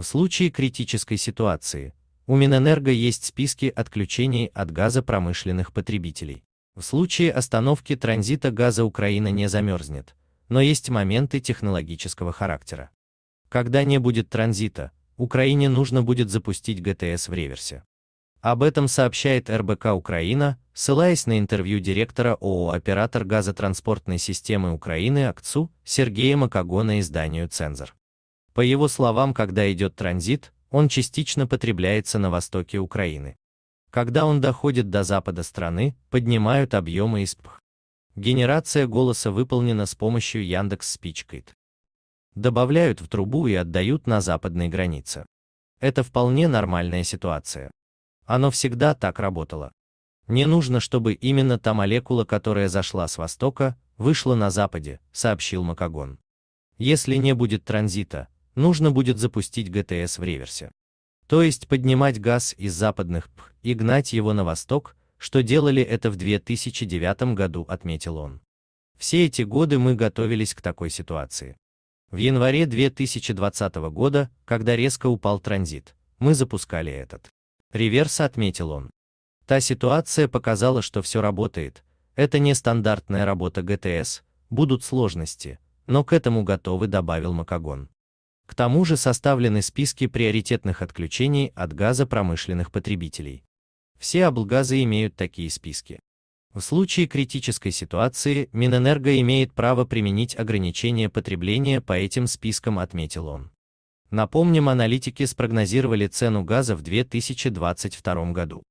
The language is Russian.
В случае критической ситуации у Минэнерго есть списки отключений от газа промышленных потребителей. В случае остановки транзита газа Украина не замерзнет, но есть моменты технологического характера. Когда не будет транзита, Украине нужно будет запустить ГТС в реверсе. Об этом сообщает РБК Украина, ссылаясь на интервью директора ООО «Оператор газотранспортной системы Украины» АКЦУ Сергея Макагона изданию «Цензор». По его словам, когда идет транзит, он частично потребляется на востоке Украины. Когда он доходит до запада страны, поднимают объемы из ПХ. Генерация голоса выполнена с помощью Яндекс Спичкит. Добавляют в трубу и отдают на западные границы. Это вполне нормальная ситуация. Оно всегда так работало. Не нужно, чтобы именно та молекула, которая зашла с востока, вышла на западе, сообщил Макагон. Если не будет транзита, нужно будет запустить ГТС в реверсе. То есть поднимать газ из западных ПХ и гнать его на восток, что делали это в 2009 году, отметил он. Все эти годы мы готовились к такой ситуации. В январе 2020 года, когда резко упал транзит, мы запускали этот. Реверс отметил он. Та ситуация показала, что все работает, это не стандартная работа ГТС, будут сложности, но к этому готовы, добавил Макагон. К тому же составлены списки приоритетных отключений от газа промышленных потребителей. Все облгазы имеют такие списки. В случае критической ситуации Минэнерго имеет право применить ограничение потребления по этим спискам, отметил он. Напомним, аналитики спрогнозировали цену газа в 2022 году.